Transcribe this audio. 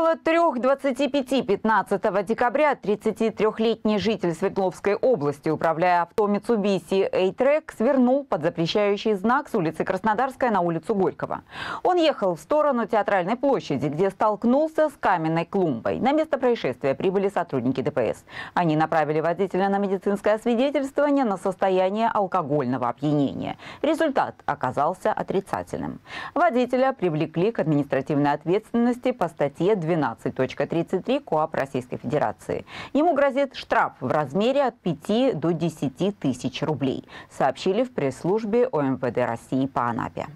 Около 3.25 15 декабря 33-летний житель Свердловской области, управляя авто Mitsubishi A-Track, свернул под запрещающий знак с улицы Краснодарская на улицу Горького. Он ехал в сторону Театральной площади, где столкнулся с каменной клумбой. На место происшествия прибыли сотрудники ДПС. Они направили водителя на медицинское освидетельствование на состояние алкогольного опьянения. Результат оказался отрицательным. Водителя привлекли к административной ответственности по статье 2 12.33 КОАП Российской Федерации. Ему грозит штраф в размере от 5 до 10 тысяч рублей, сообщили в пресс-службе ОМВД России по Анапе.